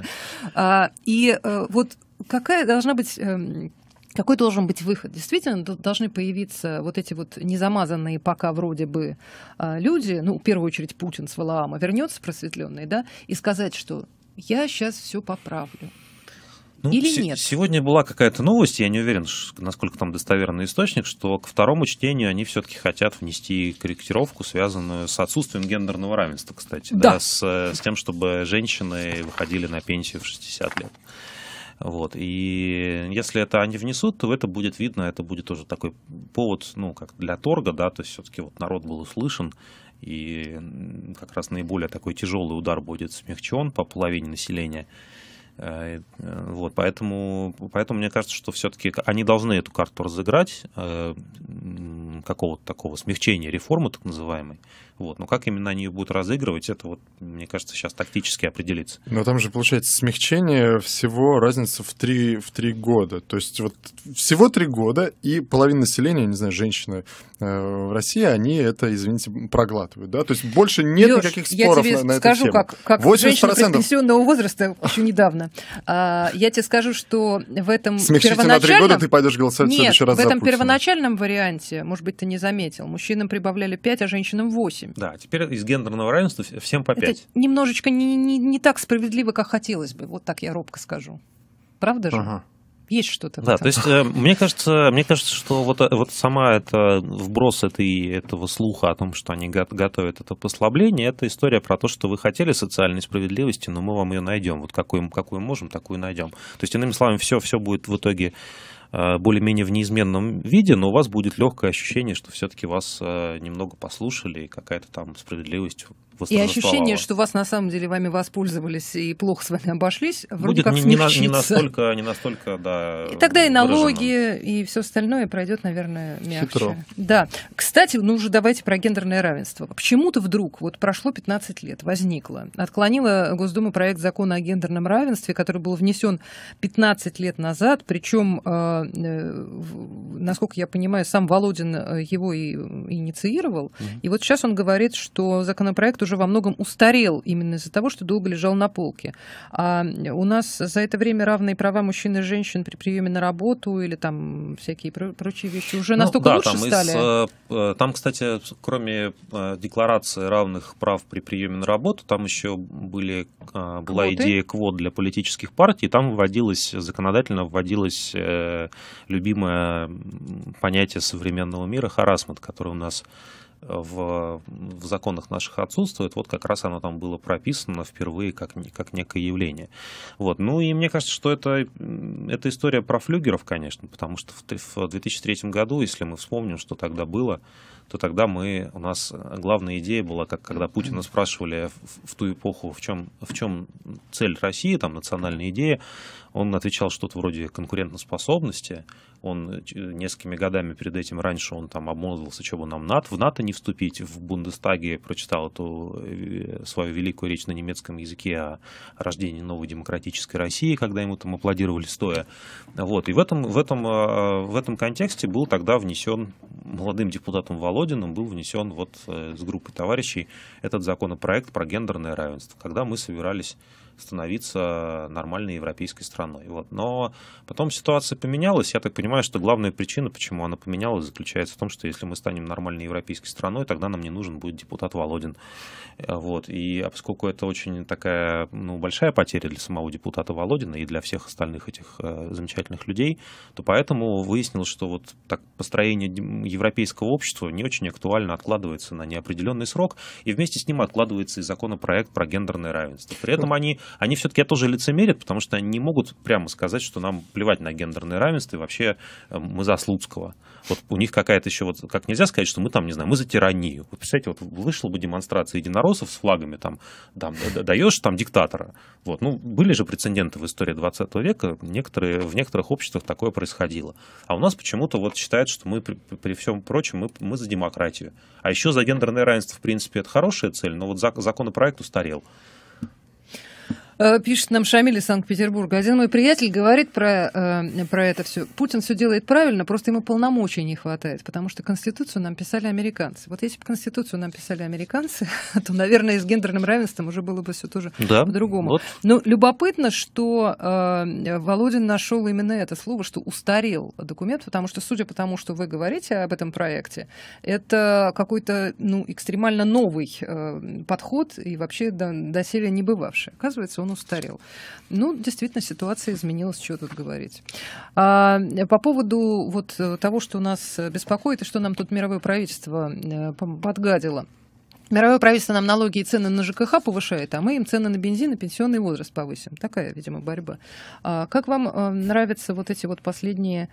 А, и э, вот какая должна быть эм, какой должен быть выход? Действительно, должны появиться вот эти вот незамазанные пока вроде бы а, люди, ну, в первую очередь Путин с Валаама вернется просветленный, да, и сказать, что я сейчас все поправлю. Ну, Или нет? Сегодня была какая-то новость, я не уверен, насколько там достоверный источник, что к второму чтению они все-таки хотят внести корректировку, связанную с отсутствием гендерного равенства, кстати, да, да с, э, с тем, чтобы женщины выходили на пенсию в 60 лет. Вот. И если это они внесут, то это будет видно, это будет тоже такой повод, ну, как для торга, да, то есть все-таки вот народ был услышан, и как раз наиболее такой тяжелый удар будет смягчен по половине населения. Э, э, вот, поэтому, поэтому мне кажется, что все-таки они должны эту карту разыграть, э, какого-то такого смягчения реформы так называемой. Вот. Но как именно они ее будут разыгрывать, это вот, мне кажется, сейчас тактически определится. Но там же получается смягчение всего разница в три, в три года. То есть вот всего три года, и половина населения, не знаю, женщины э, в России, они это, извините, проглатывают. Да? То есть больше нет Леш, никаких споров на, на скажу, эту тему. Как, как 80%. женщина пенсионного возраста еще недавно. А, я тебе скажу, что в этом Смягчите первоначальном... на три года, ты пойдешь голосовать нет, в следующий раз в этом первоначальном варианте, может быть, ты не заметил, мужчинам прибавляли 5, а женщинам 8. 7. Да, теперь из гендерного равенства всем по 5. Это немножечко не, не, не так справедливо, как хотелось бы. Вот так я робко скажу. Правда же? Ага. Есть что-то. Да, то есть э, мне кажется, мне кажется, что вот э, вот сама это вброс этой этого слуха о том, что они готовят это послабление, это история про то, что вы хотели социальной справедливости, но мы вам ее найдем, вот какую какую можем, такую найдем. То есть иными словами, все все будет в итоге Э, более-менее в неизменном виде, но у вас будет легкое ощущение, что все-таки вас э, немного послушали, и какая-то там справедливость и ощущение, что вас на самом деле вами воспользовались и плохо с вами обошлись, вроде Будет как не, смягчится. не настолько, не настолько, да. И тогда и налоги, и все остальное пройдет, наверное, мягче. Хитро. Да. Кстати, ну уже давайте про гендерное равенство. Почему-то вдруг, вот прошло 15 лет, возникло, отклонила Госдума проект закона о гендерном равенстве, который был внесен 15 лет назад, причем, э, э, насколько я понимаю, сам Володин э, его и инициировал. mm И вот сейчас он говорит, что законопроект уже во многом устарел именно из-за того, что долго лежал на полке. А у нас за это время равные права мужчин и женщин при приеме на работу или там всякие прочие вещи уже ну, настолько да, лучше там стали? Из, э, э, там, кстати, кроме э, декларации равных прав при приеме на работу, там еще были, а, была Квоты? идея квот для политических партий, там вводилось, законодательно вводилось любимое понятие современного мира, харасмент, который у нас в, в законах наших отсутствует, вот как раз оно там было прописано впервые как, как некое явление. Вот. Ну и мне кажется, что это, это история про флюгеров, конечно, потому что в, в 2003 году, если мы вспомним, что тогда было, то тогда мы, у нас главная идея была, как когда Путина спрашивали в, в ту эпоху, в чем, в чем цель России, там национальная идея, он отвечал что-то вроде конкурентоспособности, он э, э, несколькими годами перед этим раньше он там обмолвился, чего нам НАТО, в НАТО не вступить. В Бундестаге прочитал эту э, свою великую речь на немецком языке о рождении новой демократической России, когда ему там аплодировали стоя. Вот. И в этом, в этом, в этом контексте был тогда внесен молодым депутатом Володиным, был внесен вот с группой товарищей этот законопроект про гендерное равенство, когда мы собирались становиться нормальной европейской страной. Вот. Но потом ситуация поменялась. Я так понимаю, что главная причина, почему она поменялась, заключается в том, что если мы станем нормальной европейской страной, тогда нам не нужен будет депутат Володин. Э, вот. И а поскольку это очень такая ну, большая потеря для самого депутата Володина и для всех остальных этих э, замечательных людей, то поэтому выяснилось, что вот так построение европейского общества не очень актуально откладывается на неопределенный срок, и вместе с ним откладывается и законопроект про гендерное равенство. При этом ну, они они все-таки тоже лицемерят, потому что они не могут прямо сказать, что нам плевать на гендерное равенство, и вообще э, мы за Слуцкого. Вот у них какая-то еще, вот как нельзя сказать, что мы там, не знаю, мы за тиранию. Вот представляете, вот вышла бы демонстрация единороссов с флагами, там, там даешь там диктатора. Вот. Ну, были же прецеденты в истории 20 века, некоторые, в некоторых обществах такое происходило. А у нас почему-то вот считают, что мы при, при всем прочем, мы, мы за демократию. А еще за гендерное равенство, в принципе, это хорошая цель, но вот законопроект устарел. Э, пишет нам Шамиль из Санкт-Петербурга. Один мой приятель говорит про, э, про это все. Путин все делает правильно, просто ему полномочий не хватает, потому что Конституцию нам писали американцы. Вот если бы Конституцию нам писали американцы, (laughs) то, наверное, с гендерным равенством уже было бы все тоже да, по-другому. Вот. Но ну, любопытно, что э, Володин нашел именно это слово, что устарел документ, потому что, судя по тому, что вы говорите об этом проекте, это какой-то ну, экстремально новый э, подход и вообще до, доселе не бывавший. Оказывается, он он устарел. Ну, действительно, ситуация изменилась, что тут говорить. А, по поводу вот э, того, что нас беспокоит и что нам тут мировое правительство э, подгадило. Мировое правительство нам налоги и цены на ЖКХ повышает, а мы им цены на бензин и пенсионный возраст повысим. Такая, видимо, борьба. А как вам э, нравятся вот эти вот последние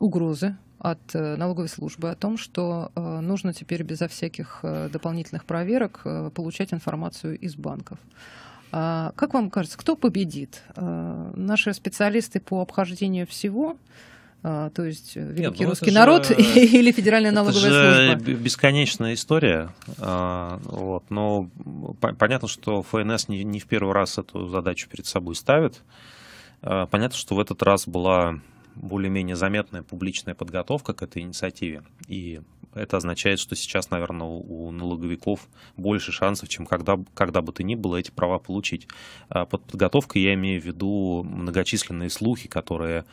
угрозы от налоговой службы о том, что нужно теперь безо всяких дополнительных проверок получать информацию из банков? А, как вам кажется, кто победит? А, наши специалисты по обхождению всего а, то есть великий э, Нет, ну, русский народ же, (laughs) (laughs) или федеральная налоговая это же служба? бесконечная история. Вот, но понятно, что ФНС не, не в первый раз эту задачу перед собой ставит. Понятно, что в этот раз была более-менее заметная публичная подготовка к этой инициативе. И это означает, что сейчас, наверное, у налоговиков больше шансов, чем когда, когда бы то ни было эти права получить. А под подготовкой я имею в виду многочисленные слухи, которые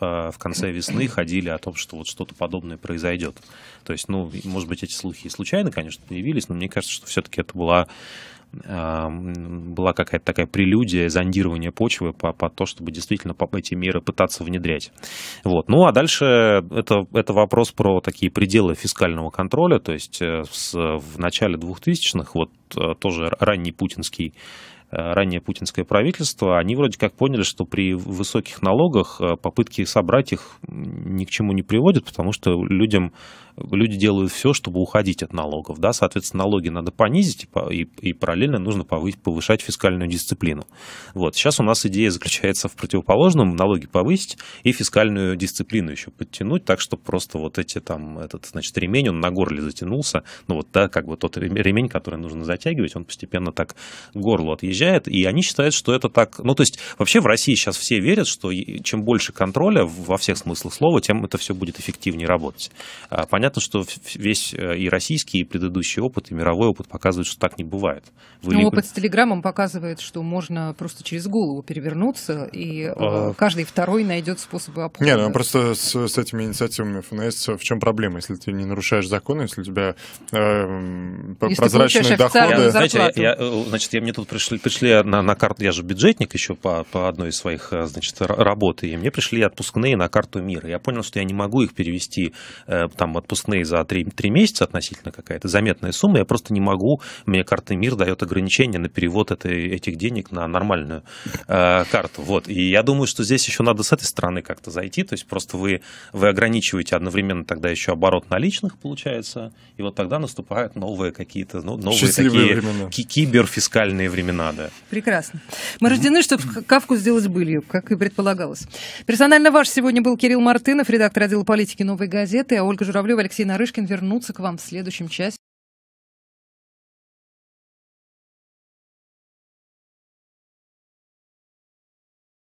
а, в конце весны ходили о том, что вот что-то подобное произойдет. То есть, ну, может быть, эти слухи и случайно, конечно, появились, но мне кажется, что все-таки это была была какая-то такая прелюдия, зондирование почвы по, по то, чтобы действительно эти меры пытаться внедрять. Вот. Ну, а дальше это, это вопрос про такие пределы фискального контроля, то есть э, с, в начале 2000-х, вот э, тоже ранний путинский Э, ранее путинское правительство, они вроде как поняли, что при высоких налогах э, попытки собрать их ни к чему не приводят, потому что людям, люди делают все, чтобы уходить от налогов. Да? Соответственно, налоги надо понизить, и, и параллельно нужно повысить повышать фискальную дисциплину. Вот. Сейчас у нас идея заключается в противоположном, налоги повысить и фискальную дисциплину еще подтянуть, так что просто вот эти там, этот, значит, ремень, он на горле затянулся, ну вот, да, как бы тот ремень, который нужно затягивать, он постепенно так горло отъезжает, приезжает, и они считают, что это так... Ну, то есть вообще в России сейчас все верят, что чем больше контроля во всех смыслах слова, тем это все будет эффективнее работать. А, понятно, что весь э, и российский, и предыдущий опыт, и мировой опыт показывает, что так не бывает. Вы ну, либо... Опыт с Телеграмом показывает, что можно просто через голову перевернуться, и э, а... каждый второй найдет способы обхода. Нет, ну, просто с, с этими инициативами ФНС в чем проблема? Если ты не нарушаешь законы, если у тебя э, прозрачные доходы... Я, знаете, я, э, значит, я, мне тут пришли, пришли на, на карту, я же бюджетник еще по, по одной из своих э, значит, работ, и мне пришли отпускные на карту мира. Я понял, что я не могу их перевести, э, там, отпускные за 3, 3 месяца относительно какая-то заметная сумма, я просто не могу, мне карта мир дает ограничение на перевод этой, этих денег на нормальную э, карту. Вот. И я думаю, что здесь еще надо с этой стороны как-то зайти, то есть просто вы, вы ограничиваете одновременно тогда еще оборот наличных, получается, и вот тогда наступают новые какие-то, ну, новые Счастливые такие времена. киберфискальные времена, да. Прекрасно. Мы рождены, чтобы кавку сделать былью, как и предполагалось. Персонально ваш сегодня был Кирилл Мартынов, редактор отдела политики «Новой газеты», а Ольга Журавлева Алексей Нарышкин вернутся к вам в следующем части.